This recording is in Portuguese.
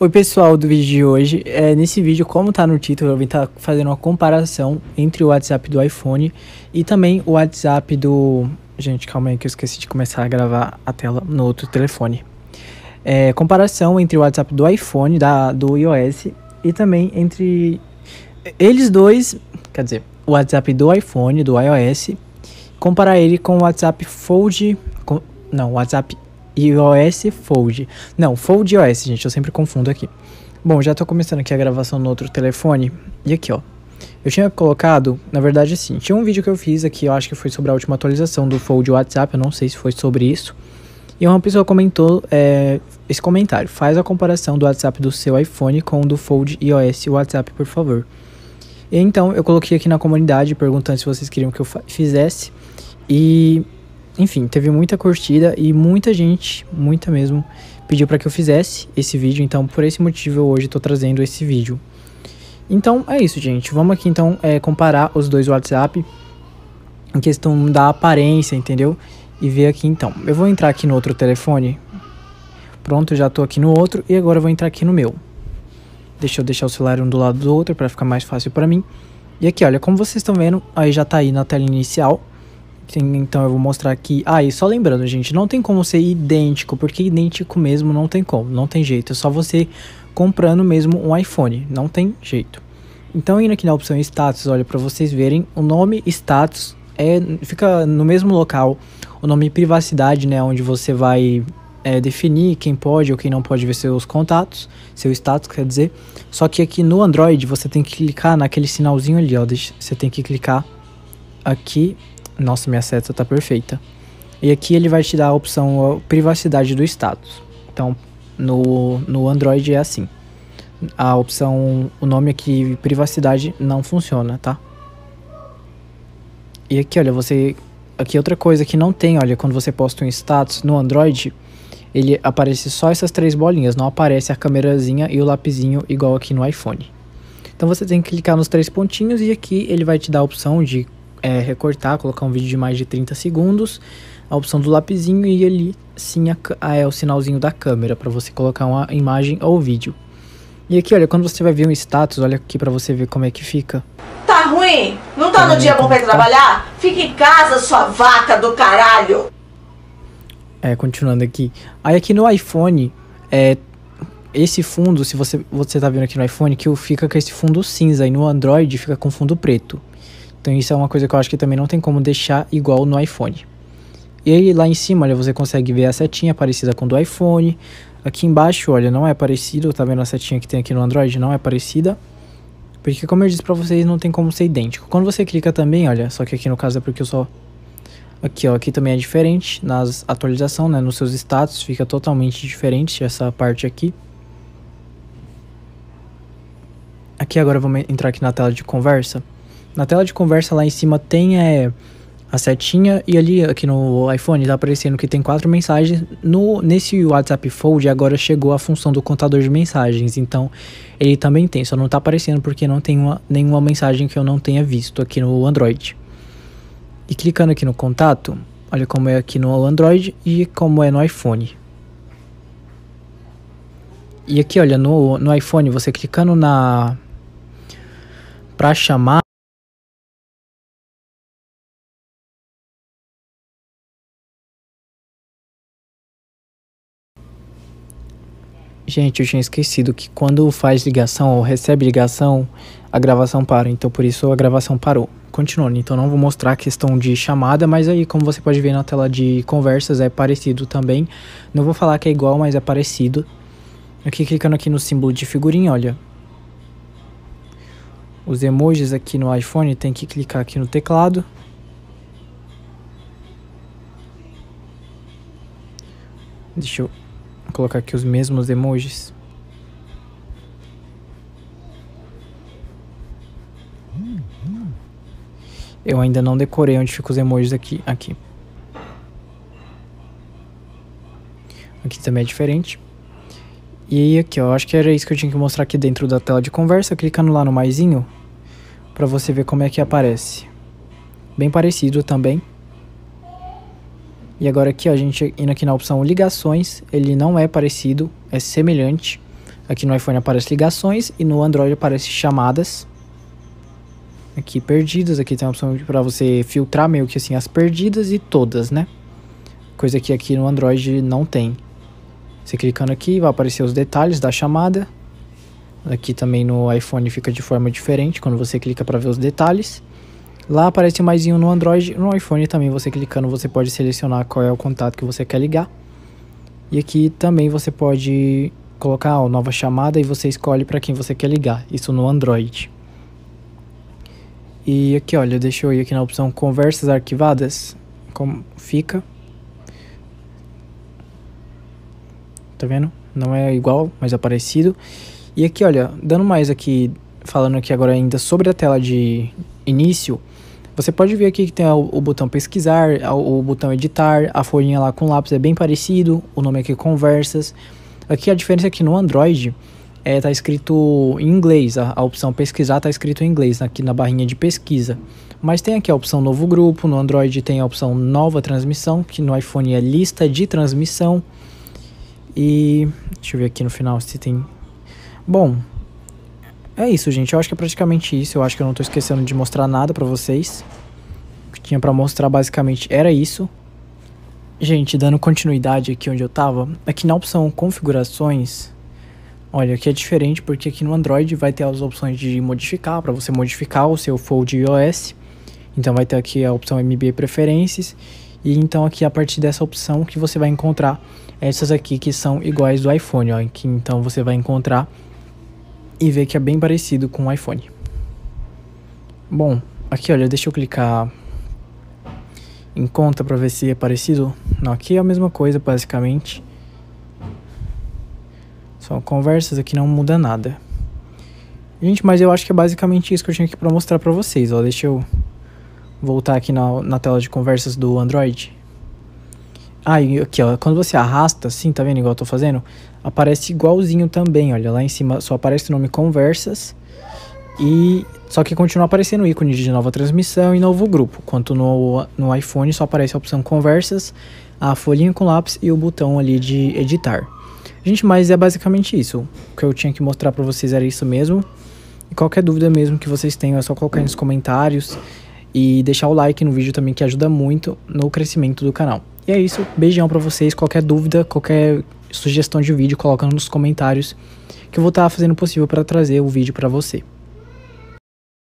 Oi pessoal do vídeo de hoje, é, nesse vídeo como está no título eu vim estar tá fazendo uma comparação entre o WhatsApp do iPhone e também o WhatsApp do... Gente, calma aí que eu esqueci de começar a gravar a tela no outro telefone. É, comparação entre o WhatsApp do iPhone, da, do iOS e também entre eles dois, quer dizer, o WhatsApp do iPhone, do iOS, comparar ele com o WhatsApp Fold, com, não, WhatsApp iOS Fold. Não, Fold iOS, gente, eu sempre confundo aqui. Bom, já tô começando aqui a gravação no outro telefone. E aqui, ó. Eu tinha colocado, na verdade, assim, tinha um vídeo que eu fiz aqui, eu acho que foi sobre a última atualização do Fold WhatsApp, eu não sei se foi sobre isso. E uma pessoa comentou é, esse comentário: faz a comparação do WhatsApp do seu iPhone com o do Fold iOS WhatsApp, por favor. E então eu coloquei aqui na comunidade perguntando se vocês queriam que eu fizesse. E enfim, teve muita curtida e muita gente, muita mesmo, pediu para que eu fizesse esse vídeo. Então, por esse motivo, eu hoje estou trazendo esse vídeo. Então, é isso, gente. Vamos aqui, então, é, comparar os dois WhatsApp em questão da aparência, entendeu? E ver aqui, então. Eu vou entrar aqui no outro telefone. Pronto, já estou aqui no outro e agora eu vou entrar aqui no meu. Deixa eu deixar o celular um do lado do outro para ficar mais fácil para mim. E aqui, olha, como vocês estão vendo, aí já está aí na tela inicial então eu vou mostrar aqui. Ah, e só lembrando, gente, não tem como ser idêntico, porque idêntico mesmo não tem como, não tem jeito. É só você comprando mesmo um iPhone, não tem jeito. Então indo aqui na opção status, olha para vocês verem, o nome status é fica no mesmo local. O nome privacidade, né, onde você vai é, definir quem pode ou quem não pode ver seus contatos, seu status, quer dizer. Só que aqui no Android você tem que clicar naquele sinalzinho ali, ó. Deixa, você tem que clicar aqui nossa, minha seta tá perfeita. E aqui ele vai te dar a opção a privacidade do status. Então, no, no Android é assim. A opção, o nome aqui, privacidade, não funciona, tá? E aqui, olha, você... Aqui outra coisa que não tem, olha, quando você posta um status no Android, ele aparece só essas três bolinhas, não aparece a câmerazinha e o lapisinho igual aqui no iPhone. Então você tem que clicar nos três pontinhos e aqui ele vai te dar a opção de é, recortar, colocar um vídeo de mais de 30 segundos, a opção do lapizinho e ali sim a, a, ah, é o sinalzinho da câmera para você colocar uma imagem ou vídeo. E aqui, olha, quando você vai ver um status, olha aqui para você ver como é que fica. Tá ruim? Não tá, tá no dia bom pra é tá? trabalhar? Fica em casa, sua vaca do caralho! É, continuando aqui. Aí aqui no iPhone, é, esse fundo, se você, você tá vendo aqui no iPhone, que fica com esse fundo cinza. E no Android fica com fundo preto. Então isso é uma coisa que eu acho que também não tem como deixar igual no iPhone. E aí lá em cima, olha, você consegue ver a setinha parecida com do iPhone. Aqui embaixo, olha, não é parecido, tá vendo a setinha que tem aqui no Android? Não é parecida. Porque como eu disse pra vocês, não tem como ser idêntico. Quando você clica também, olha, só que aqui no caso é porque eu só... Aqui, ó, aqui também é diferente, nas atualização, né, nos seus status, fica totalmente diferente essa parte aqui. Aqui agora vamos entrar aqui na tela de conversa. Na tela de conversa lá em cima tem é, a setinha e ali aqui no iPhone tá aparecendo que tem quatro mensagens. No, nesse WhatsApp Fold agora chegou a função do contador de mensagens, então ele também tem, só não tá aparecendo porque não tem uma, nenhuma mensagem que eu não tenha visto aqui no Android. E clicando aqui no contato, olha como é aqui no Android e como é no iPhone. E aqui, olha, no, no iPhone, você clicando na para chamar Gente, eu tinha esquecido que quando faz ligação ou recebe ligação, a gravação para, então por isso a gravação parou. Continuando, então não vou mostrar a questão de chamada, mas aí como você pode ver na tela de conversas é parecido também. Não vou falar que é igual, mas é parecido. Aqui clicando aqui no símbolo de figurinha, olha. Os emojis aqui no iPhone tem que clicar aqui no teclado. Deixa eu colocar aqui os mesmos emojis. Eu ainda não decorei onde ficam os emojis aqui. Aqui, aqui também é diferente. E aqui, ó, acho que era isso que eu tinha que mostrar aqui dentro da tela de conversa, clicando lá no maisinho, para você ver como é que aparece. Bem parecido também. E agora aqui, ó, a gente indo aqui na opção ligações, ele não é parecido, é semelhante. Aqui no iPhone aparece ligações e no Android aparece chamadas. Aqui perdidas, aqui tem a opção para você filtrar meio que assim as perdidas e todas, né? Coisa que aqui no Android não tem. Você clicando aqui vai aparecer os detalhes da chamada. Aqui também no iPhone fica de forma diferente quando você clica para ver os detalhes. Lá aparece mais no Android no iPhone também. Você clicando, você pode selecionar qual é o contato que você quer ligar. E aqui também você pode colocar ó, nova chamada e você escolhe para quem você quer ligar. Isso no Android. E aqui, olha, deixa eu ir aqui na opção conversas arquivadas. Como fica. Tá vendo? Não é igual, mas é parecido. E aqui, olha, dando mais aqui, falando aqui agora ainda sobre a tela de início, você pode ver aqui que tem o, o botão pesquisar, o, o botão editar, a folhinha lá com lápis é bem parecido, o nome aqui é conversas. Aqui a diferença é que no Android é, tá escrito em inglês, a, a opção pesquisar tá escrito em inglês aqui na barrinha de pesquisa. Mas tem aqui a opção novo grupo, no Android tem a opção nova transmissão, que no iPhone é lista de transmissão. E deixa eu ver aqui no final se tem. Bom, é isso, gente. Eu acho que é praticamente isso. Eu acho que eu não tô esquecendo de mostrar nada pra vocês. O que tinha pra mostrar basicamente era isso. Gente, dando continuidade aqui onde eu tava, aqui é na opção configurações, olha, aqui é diferente porque aqui no Android vai ter as opções de modificar, para você modificar o seu Fold iOS. Então vai ter aqui a opção MB Preferências e então aqui a partir dessa opção que você vai encontrar essas aqui que são iguais do iPhone, ó, que então você vai encontrar e ver que é bem parecido com o iPhone. Bom, aqui olha, deixa eu clicar em conta para ver se é parecido. Não, aqui é a mesma coisa basicamente. São conversas, aqui não muda nada. Gente, mas eu acho que é basicamente isso que eu tinha aqui para mostrar para vocês, ó. Deixa eu voltar aqui na, na tela de conversas do Android. Ah, e aqui, ó, quando você arrasta assim, tá vendo igual eu tô fazendo? Aparece igualzinho também, olha, lá em cima só aparece o nome Conversas e só que continua aparecendo o ícone de nova transmissão e novo grupo, Quanto no, no iPhone só aparece a opção Conversas, a folhinha com lápis e o botão ali de editar. Gente, mas é basicamente isso. O que eu tinha que mostrar para vocês era isso mesmo. E qualquer dúvida mesmo que vocês tenham é só colocar nos comentários e deixar o like no vídeo também que ajuda muito no crescimento do canal. E é isso, beijão para vocês. Qualquer dúvida, qualquer sugestão de vídeo, coloca nos comentários que eu vou estar tá fazendo o possível para trazer o vídeo para você.